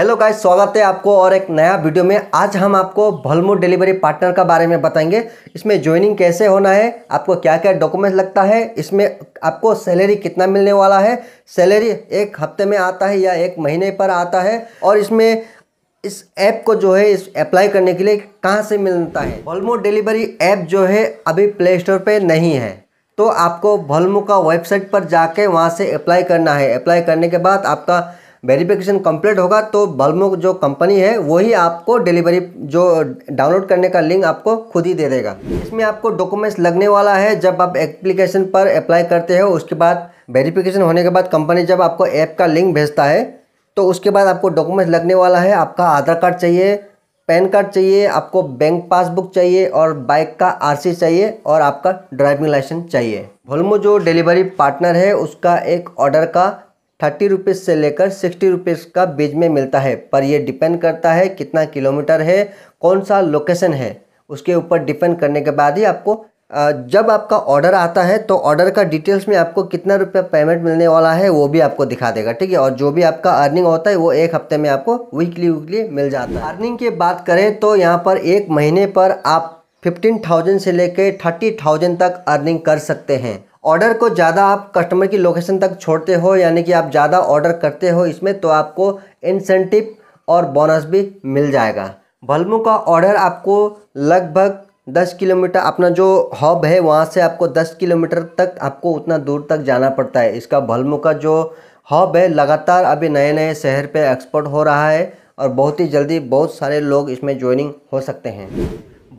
hello guys स्वागत है आपको और एक नया वीडियो में आज हम आपको भलमू डिलीवरी पार्टनर का बारे में बताएंगे इसमें ज्वाइनिंग कैसे होना है आपको क्या क्या डॉक्यूमेंट लगता है इसमें आपको सैलरी कितना मिलने वाला है सैलरी एक हफ्ते में आता है या एक महीने पर आता है और इसमें इस ऐप को जो है इस अप्लाई करने के लिए कहाँ से मिलता है भलमू डिलीवरी ऐप जो है अभी प्ले स्टोर पर नहीं है तो आपको भलमू का वेबसाइट पर जाके वहाँ से अप्लाई करना है अप्लाई करने के बाद आपका वेरिफिकेशन कंप्लीट होगा तो बल्ब जो कंपनी है वही आपको डिलीवरी जो डाउनलोड करने का लिंक आपको खुद ही दे देगा इसमें आपको डॉक्यूमेंट्स लगने वाला है जब आप एप्लीकेशन पर अप्लाई करते हो उसके बाद वेरिफिकेशन होने के बाद कंपनी जब आपको ऐप का लिंक भेजता है तो उसके बाद आपको डॉक्यूमेंट्स लगने वाला है आपका आधार कार्ड चाहिए पैन कार्ड चाहिए आपको बैंक पासबुक चाहिए और बाइक का आरसी चाहिए और आपका ड्राइविंग लाइसेंस चाहिए भोलमो जो डिलीवरी पार्टनर है उसका एक ऑर्डर का थर्टी रुपीज़ से लेकर सिक्सटी रुपीज़ का बीच में मिलता है पर यह डिपेंड करता है कितना किलोमीटर है कौन सा लोकेशन है उसके ऊपर डिपेंड करने के बाद ही आपको जब आपका ऑर्डर आता है तो ऑर्डर का डिटेल्स में आपको कितना रुपया पेमेंट मिलने वाला है वो भी आपको दिखा देगा ठीक है और जो भी आपका अर्निंग होता है वो एक हफ्ते में आपको वीकली वीकली मिल जाता है अर्निंग की बात करें तो यहाँ पर एक महीने पर आप फिफ्टीन थाउजेंड से लेकर थर्टी थाउजेंड तक अर्निंग कर सकते हैं ऑर्डर को ज़्यादा आप कस्टमर की लोकेशन तक छोड़ते हो यानी कि आप ज़्यादा ऑर्डर करते हो इसमें तो आपको इंसेंटिव और बोनस भी मिल जाएगा भलमू का ऑर्डर आपको लगभग 10 किलोमीटर अपना जो हब है वहाँ से आपको 10 किलोमीटर तक आपको उतना दूर तक जाना पड़ता है इसका भलमू का जो हब है लगातार अभी नए नए शहर पर एक्सपोर्ट हो रहा है और बहुत ही जल्दी बहुत सारे लोग इसमें ज्वाइनिंग हो सकते हैं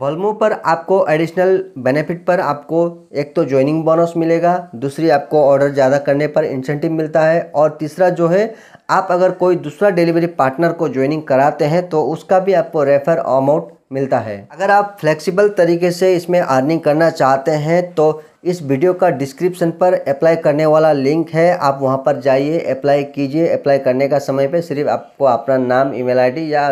वॉल्मो पर आपको एडिशनल बेनिफिट पर आपको एक तो ज्वाइनिंग बोनस मिलेगा दूसरी आपको ऑर्डर ज़्यादा करने पर इंसेंटिव मिलता है और तीसरा जो है आप अगर कोई दूसरा डिलीवरी पार्टनर को ज्वाइनिंग कराते हैं तो उसका भी आपको रेफर अमाउंट मिलता है अगर आप फ्लेक्सिबल तरीके से इसमें अर्निंग करना चाहते हैं तो इस वीडियो का डिस्क्रिप्शन पर अप्लाई करने वाला लिंक है आप वहाँ पर जाइए अप्लाई कीजिए अप्लाई करने का समय पर सिर्फ आपको अपना नाम ईमेल आईडी या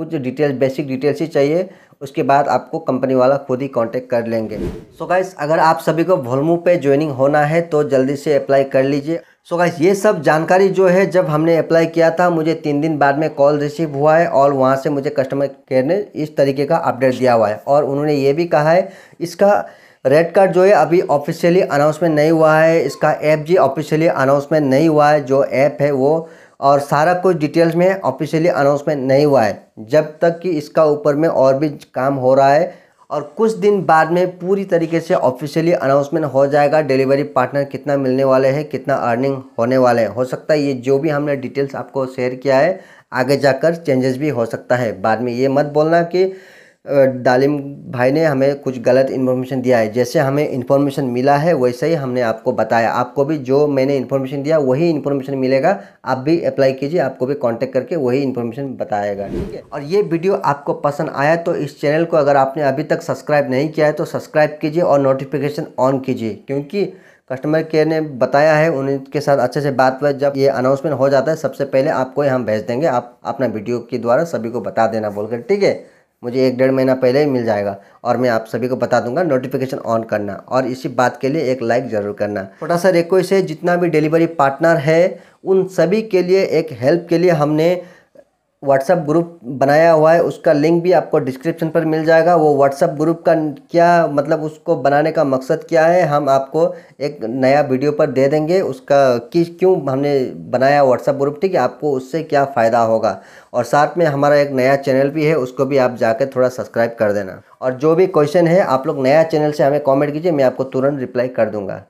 कुछ डिटेल्स बेसिक डिटेल्स ही चाहिए उसके बाद आपको कंपनी वाला खुद ही कांटेक्ट कर लेंगे सो so गाइस अगर आप सभी को भोलमू पे ज्वाइनिंग होना है तो जल्दी से अप्लाई कर लीजिए सो so गाइस ये सब जानकारी जो है जब हमने अप्लाई किया था मुझे तीन दिन बाद में कॉल रिसीव हुआ है और वहाँ से मुझे कस्टमर केयर ने इस तरीके का अपडेट दिया हुआ है और उन्होंने ये भी कहा है इसका रेड कार्ड जो है अभी ऑफिशियली अनाउंसमेंट नहीं हुआ है इसका ऐप जी ऑफिशियली अनाउंसमेंट नहीं हुआ है जो ऐप है वो और सारा कुछ डिटेल्स में ऑफिशियली अनाउंसमेंट नहीं हुआ है जब तक कि इसका ऊपर में और भी काम हो रहा है और कुछ दिन बाद में पूरी तरीके से ऑफिशियली अनाउंसमेंट हो जाएगा डिलीवरी पार्टनर कितना मिलने वाले हैं कितना अर्निंग होने वाले हैं हो सकता है ये जो भी हमने डिटेल्स आपको शेयर किया है आगे जाकर चेंजेस भी हो सकता है बाद में ये मत बोलना कि डालिम भाई ने हमें कुछ गलत इन्फॉर्मेशन दिया है जैसे हमें इन्फॉर्मेशन मिला है वैसे ही हमने आपको बताया आपको भी जो मैंने इन्फॉर्मेशन दिया वही इन्फॉर्मेशन मिलेगा आप भी अप्लाई कीजिए आपको भी कांटेक्ट करके वही इन्फॉर्मेशन बताएगा ठीक है और ये वीडियो आपको पसंद आया तो इस चैनल को अगर आपने अभी तक सब्सक्राइब नहीं किया है तो सब्सक्राइब कीजिए और नोटिफिकेशन ऑन कीजिए क्योंकि कस्टमर केयर ने बताया है उनके साथ अच्छे से बात हुआ जब ये अनाउंसमेंट हो जाता है सबसे पहले आपको हम भेज देंगे आप अपना वीडियो के द्वारा सभी को बता देना बोलकर ठीक है मुझे एक डेढ़ महीना पहले ही मिल जाएगा और मैं आप सभी को बता दूंगा नोटिफिकेशन ऑन करना और इसी बात के लिए एक लाइक ज़रूर करना छोटा सा रिक्वेस्ट है जितना भी डिलीवरी पार्टनर है उन सभी के लिए एक हेल्प के लिए हमने व्हाट्सअप ग्रुप बनाया हुआ है उसका लिंक भी आपको डिस्क्रिप्शन पर मिल जाएगा वो व्हाट्सअप ग्रुप का क्या मतलब उसको बनाने का मकसद क्या है हम आपको एक नया वीडियो पर दे देंगे उसका किस क्यों हमने बनाया व्हाट्सअप ग्रुप ठीक है आपको उससे क्या फ़ायदा होगा और साथ में हमारा एक नया चैनल भी है उसको भी आप जाकर थोड़ा सब्सक्राइब कर देना और जो भी क्वेश्चन है आप लोग नया चैनल से हमें कॉमेंट कीजिए मैं आपको तुरंत रिप्लाई कर दूँगा